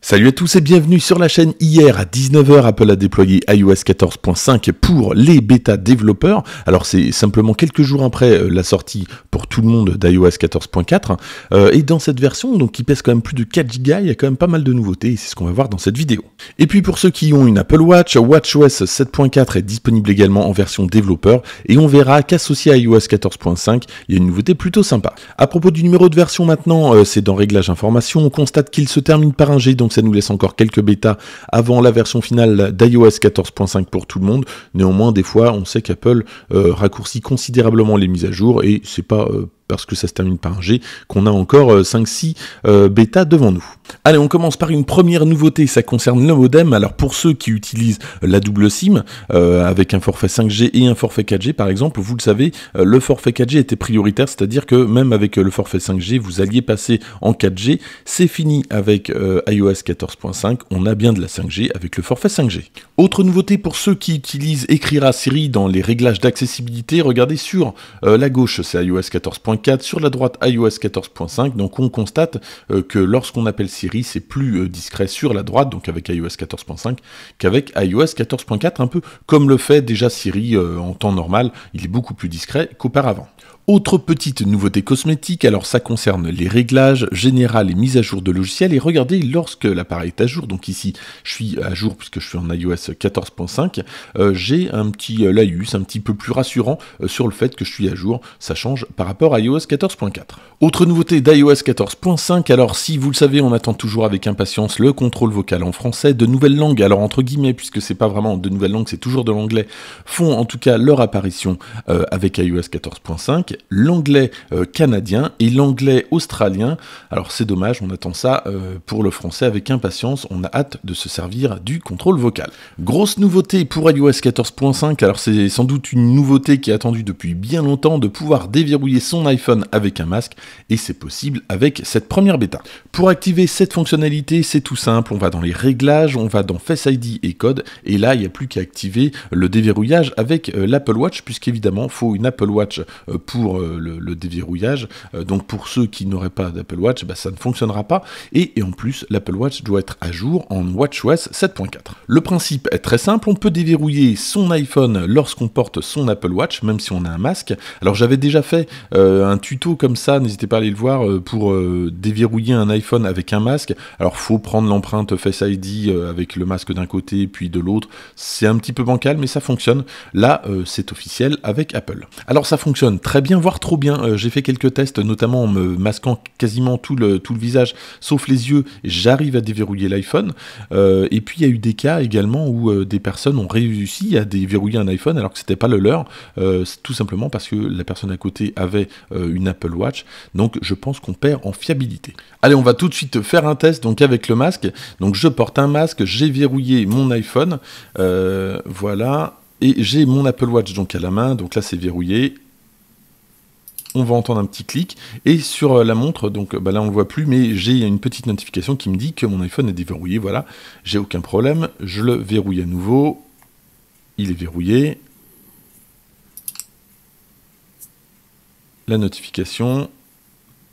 Salut à tous et bienvenue sur la chaîne. Hier à 19h, Apple a déployé iOS 14.5 pour les bêta développeurs. Alors c'est simplement quelques jours après euh, la sortie pour tout le monde d'iOS 14.4. Euh, et dans cette version, donc qui pèse quand même plus de 4 Go, il y a quand même pas mal de nouveautés et c'est ce qu'on va voir dans cette vidéo. Et puis pour ceux qui ont une Apple Watch, WatchOS 7.4 est disponible également en version développeur et on verra qu'associé à iOS 14.5, il y a une nouveauté plutôt sympa. À propos du numéro de version maintenant, euh, c'est dans Réglages Information, on constate qu'il se termine par un donc ça nous laisse encore quelques bêtas avant la version finale d'iOS 14.5 pour tout le monde. Néanmoins, des fois, on sait qu'Apple euh, raccourcit considérablement les mises à jour et c'est pas euh, parce que ça se termine par un G, qu'on a encore 5-6 euh, euh, bêta devant nous. Allez, on commence par une première nouveauté, ça concerne le modem. Alors pour ceux qui utilisent la double SIM, euh, avec un forfait 5G et un forfait 4G par exemple, vous le savez, le forfait 4G était prioritaire, c'est-à-dire que même avec le forfait 5G, vous alliez passer en 4G. C'est fini avec iOS 14.5, on a bien de la 5G avec le forfait 5G. Autre nouveauté pour ceux qui utilisent Écrire à Siri dans les réglages d'accessibilité, regardez sur la gauche, c'est iOS 14.5 sur la droite iOS 14.5. Donc on constate euh, que lorsqu'on appelle Siri, c'est plus euh, discret sur la droite, donc avec iOS 14.5, qu'avec iOS 14.4, un peu comme le fait déjà Siri euh, en temps normal. Il est beaucoup plus discret qu'auparavant. Autre petite nouveauté cosmétique, alors ça concerne les réglages généraux et mises à jour de logiciels. Et regardez, lorsque l'appareil est à jour, donc ici je suis à jour puisque je suis en iOS 14.5, euh, j'ai un petit euh, laïus un petit peu plus rassurant euh, sur le fait que je suis à jour. Ça change par rapport à iOS 14.4. Autre nouveauté d'iOS 14.5, alors si vous le savez, on attend toujours avec impatience le contrôle vocal en français. De nouvelles langues, alors entre guillemets, puisque c'est pas vraiment de nouvelles langues, c'est toujours de l'anglais, font en tout cas leur apparition avec iOS 14.5 l'anglais euh, canadien et l'anglais australien. Alors c'est dommage, on attend ça euh, pour le français avec impatience, on a hâte de se servir du contrôle vocal. Grosse nouveauté pour iOS 14.5, alors c'est sans doute une nouveauté qui est attendue depuis bien longtemps de pouvoir déverrouiller son iPhone avec un masque et c'est possible avec cette première bêta. Pour activer cette fonctionnalité, c'est tout simple, on va dans les réglages, on va dans Face ID et code et là il n'y a plus qu'à activer le déverrouillage avec euh, l'Apple Watch puisqu'évidemment faut une Apple Watch pour euh, le, déverrouillage. Euh, donc pour ceux qui n'auraient pas d'Apple Watch, bah, ça ne fonctionnera pas. Et, en plus, l'Apple Watch doit être à jour en WatchOS 7.4. Le principe est très simple, on peut déverrouiller son iPhone lorsqu'on porte son Apple Watch, même si on a un masque. Alors j'avais déjà fait euh, un tuto comme ça, n'hésitez pas à aller le voir, pour déverrouiller un iPhone avec un masque. Alors faut prendre l'empreinte Face ID avec le masque d'un côté puis de l'autre. C'est un petit peu bancal, mais ça fonctionne. Là, c'est officiel avec Apple. Alors ça fonctionne très bien voir trop bien. Euh, j'ai fait quelques tests, notamment en me masquant quasiment tout le, tout le visage, sauf les yeux. J'arrive à déverrouiller l'iPhone. Euh, et puis, il y a eu des cas également où euh, des personnes ont réussi à déverrouiller un iPhone alors que c'était pas le leur, tout simplement parce que la personne à côté avait une Apple Watch. Donc, je pense qu'on perd en fiabilité. Allez, on va tout de suite faire un test donc avec le masque. Donc, je porte un masque, j'ai verrouillé mon iPhone. voilà et j'ai mon Apple Watch donc à la main, donc là c'est verrouillé, on va entendre un petit clic, et sur euh, la montre, donc euh, bah, là on le voit plus, mais j'ai une petite notification qui me dit que mon iPhone est déverrouillé, voilà, j'ai aucun problème, je le verrouille à nouveau, il est verrouillé, la notification,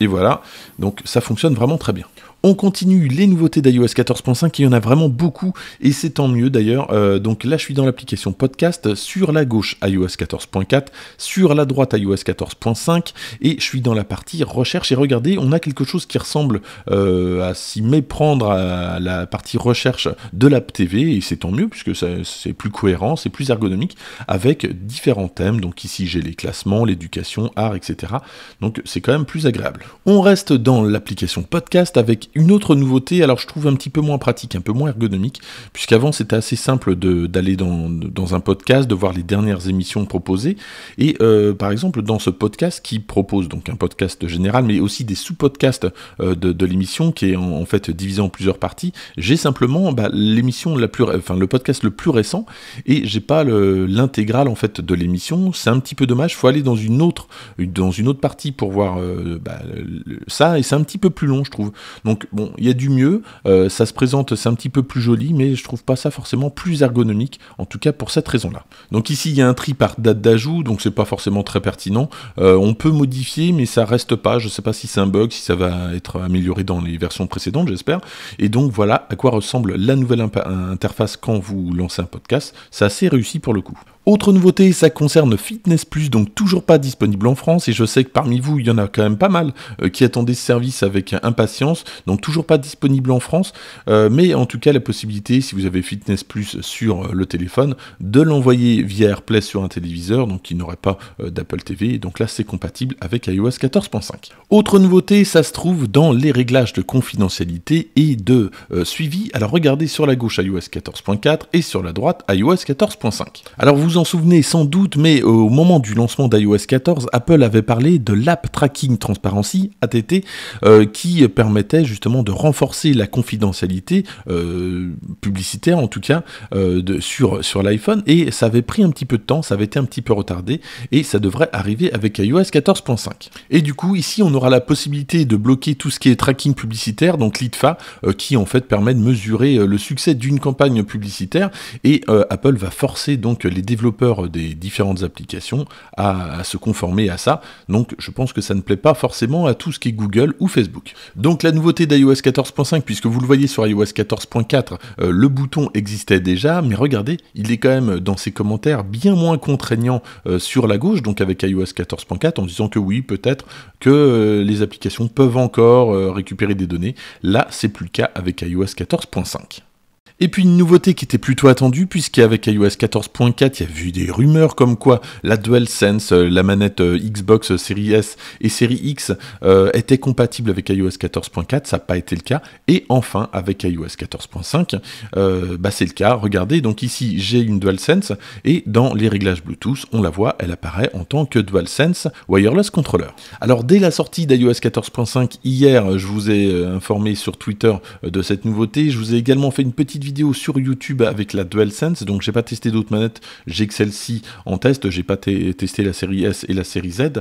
et voilà, donc ça fonctionne vraiment très bien. On continue les nouveautés d'iOS 14.5, il y en a vraiment beaucoup et c'est tant mieux d'ailleurs. Euh, donc là, je suis dans l'application podcast sur la gauche iOS 14.4, sur la droite iOS 14.5 et je suis dans la partie recherche. Et regardez, on a quelque chose qui ressemble euh, à s'y méprendre à la partie recherche de l'app TV et c'est tant mieux puisque c'est plus cohérent, c'est plus ergonomique avec différents thèmes. Donc ici, j'ai les classements, l'éducation, art, etc. Donc c'est quand même plus agréable. On reste dans l'application podcast avec une autre nouveauté, alors je trouve un petit peu moins pratique, un peu moins ergonomique, puisqu'avant c'était assez simple d'aller dans, un podcast, de voir les dernières émissions proposées, et euh, par exemple dans ce podcast qui propose donc un podcast général, mais aussi des sous-podcasts euh, de, l'émission qui est en, fait divisé en plusieurs parties, j'ai simplement bah, l'émission la plus, enfin le podcast le plus récent, et j'ai pas l'intégrale en fait de l'émission, c'est un petit peu dommage, faut aller dans une autre, dans une autre partie pour voir euh, bah, ça, et c'est un petit peu plus long je trouve. Donc bon, il y a du mieux, euh, ça se présente, c'est un petit peu plus joli, mais je trouve pas ça forcément plus ergonomique, en tout cas pour cette raison-là. Donc ici, il y a un tri par date d'ajout, donc c'est pas forcément très pertinent. Euh, on peut modifier, mais ça reste pas, je sais pas si c'est un bug, si ça va être amélioré dans les versions précédentes, j'espère. Et donc voilà à quoi ressemble la nouvelle euh, interface quand vous lancez un podcast, c'est assez réussi pour le coup. Autre nouveauté, ça concerne Fitness Plus, donc toujours pas disponible en France, et je sais que parmi vous, il y en a quand même pas mal qui attendaient ce service avec impatience toujours pas disponible en France, euh, mais en tout cas la possibilité, si vous avez Fitness Plus sur euh, le téléphone, de l'envoyer via AirPlay sur un téléviseur, donc qui n'aurait pas euh, d'Apple TV, donc là c'est compatible avec iOS 14.5. Autre nouveauté, ça se trouve dans les réglages de confidentialité et de suivi. Alors regardez sur la gauche iOS 14.4 et sur la droite iOS 14.5. Alors vous vous en souvenez sans doute, mais au moment du lancement d'iOS 14, Apple avait parlé de l'app Tracking Transparency, ATT, qui permettait justement de renforcer la confidentialité euh, publicitaire en tout cas euh, sur, sur l'iPhone et ça avait pris un petit peu de temps, ça avait été un petit peu retardé et ça devrait arriver avec iOS 14.5. Et du coup ici on aura la possibilité de bloquer tout ce qui est tracking publicitaire, donc l'ITFA euh, qui en fait permet de mesurer le succès d'une campagne publicitaire et Apple va forcer donc les développeurs des différentes applications à, à se conformer à ça. Donc je pense que ça ne plaît pas forcément à tout ce qui est Google ou Facebook. Donc la nouveauté d'iOS 14.5, puisque vous le voyez sur iOS 14.4, euh, le bouton existait déjà, mais regardez, il est quand même euh, dans ses commentaires bien moins contraignant euh, sur la gauche, donc avec iOS 14.4, en disant que oui, peut-être que les applications peuvent encore récupérer des données. Là, c'est plus le cas avec iOS 14.5. Et puis une nouveauté qui était plutôt attendue, puisqu'avec iOS 14.4, il y a vu des rumeurs comme quoi la DualSense, euh, la manette euh, Xbox euh, Series S et Series X était compatible avec iOS 14.4, ça n'a pas été le cas. Et enfin, avec iOS 14.5, bah c'est le cas. Regardez, donc ici j'ai une DualSense et dans les réglages Bluetooth, on la voit, elle apparaît en tant que DualSense Wireless Controller. Alors dès la sortie d'iOS 14.5 hier, je vous ai informé sur Twitter de cette nouveauté. Je vous ai également fait une petite vidéo sur YouTube avec la DualSense, donc j'ai pas testé d'autres manettes, j'ai que celle-ci en test, j'ai pas testé la série S et la série Z.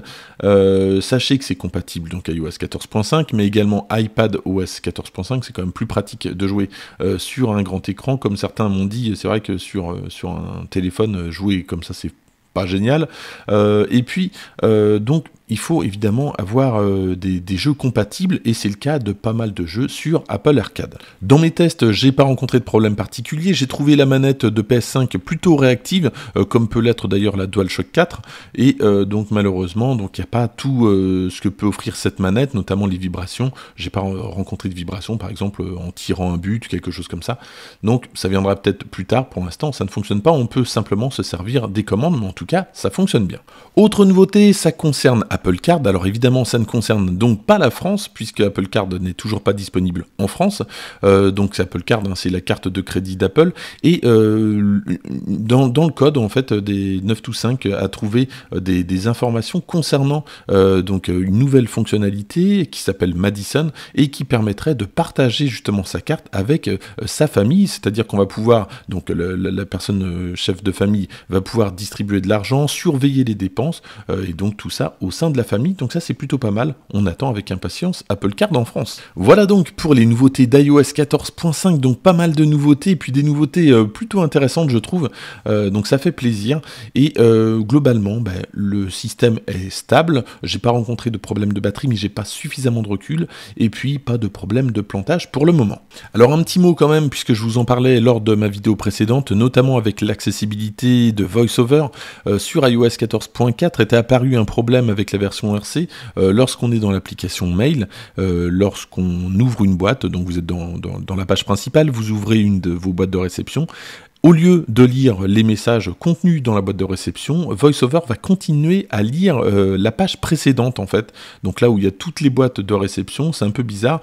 Euh, sachez que c'est compatible donc iOS 14.5, mais également iPad OS 14.5, c'est quand même plus pratique de jouer euh, sur un grand écran, comme certains m'ont dit, c'est vrai que sur, euh, sur un téléphone, jouer comme ça c'est pas génial. et puis, donc, il faut évidemment avoir euh, des, jeux compatibles et c'est le cas de pas mal de jeux sur Apple Arcade. Dans mes tests, j'ai pas rencontré de problème particulier, j'ai trouvé la manette de PS5 plutôt réactive, euh, comme peut l'être d'ailleurs la DualShock 4, et euh, donc malheureusement, donc il n'y a pas tout ce que peut offrir cette manette, notamment les vibrations. J'ai pas rencontré de vibrations, par exemple en tirant un but, quelque chose comme ça. Donc ça viendra peut-être plus tard. Pour l'instant, ça ne fonctionne pas. On peut simplement se servir des commandes, mais en tout cas, ça fonctionne bien. Autre nouveauté, ça concerne Apple Apple Card. Alors évidemment, ça ne concerne donc pas la France, puisque Apple Card n'est toujours pas disponible en France. Euh, donc Apple Card, hein, c'est la carte de crédit d'Apple. Et euh, dans, le code, en fait, des 9 to 5 a trouvé euh, des, informations concernant donc une nouvelle fonctionnalité qui s'appelle Madison et qui permettrait de partager justement sa carte avec sa famille. C'est-à-dire qu'on va pouvoir, donc la, la personne chef de famille va pouvoir distribuer de l'argent, surveiller les dépenses, et donc tout ça au sein de la famille, donc ça c'est plutôt pas mal. On attend avec impatience Apple Card en France. Voilà donc pour les nouveautés d'iOS 14.5, donc pas mal de nouveautés, et puis des nouveautés euh, plutôt intéressantes je trouve, euh, donc ça fait plaisir. Et euh, globalement, ben, le système est stable, j'ai pas rencontré de problème de batterie, mais j'ai pas suffisamment de recul, et puis pas de problème de plantage pour le moment. Alors un petit mot quand même, puisque je vous en parlais lors de ma vidéo précédente, notamment avec l'accessibilité de VoiceOver sur iOS 14.4, était apparu un problème avec la version e RC, euh, lorsqu'on est dans l'application mail, euh, lorsqu'on ouvre une boîte, donc vous êtes dans, la page principale, vous ouvrez une de vos boîtes de réception, au lieu de lire les messages contenus dans la boîte de réception, VoiceOver va continuer à lire euh, la page précédente en fait. Donc là où il y a toutes les boîtes de réception, c'est un peu bizarre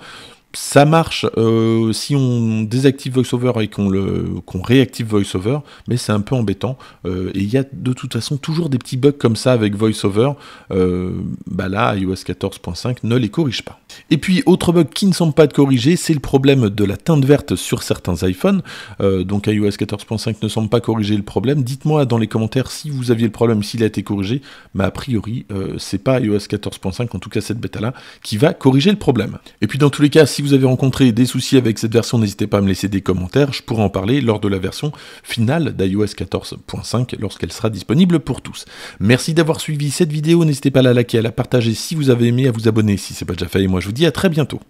ça marche euh, si on désactive VoiceOver et qu'on réactive VoiceOver, mais c'est un peu embêtant. Euh, et il y a de toute façon toujours des petits bugs comme ça avec VoiceOver. Euh, bah là, iOS 14.5 ne les corrige pas. Et puis, autre bug qui ne semble pas être corrigé, c'est le problème de la teinte verte sur certains iPhones. donc iOS 14.5 ne semble pas corriger le problème. Dites-moi dans les commentaires si vous aviez le problème, s'il a été corrigé. Mais a priori, c'est pas iOS 14.5, en tout cas cette bêta-là, qui va corriger le problème. Et puis dans tous les cas, si si vous avez rencontré des soucis avec cette version, n'hésitez pas à me laisser des commentaires, je pourrai en parler lors de la version finale d'iOS 14.5 lorsqu'elle sera disponible pour tous. Merci d'avoir suivi cette vidéo, n'hésitez pas à la liker, à la partager si vous avez aimé, à vous abonner si ce n'est pas déjà fait, et moi je vous dis à très bientôt.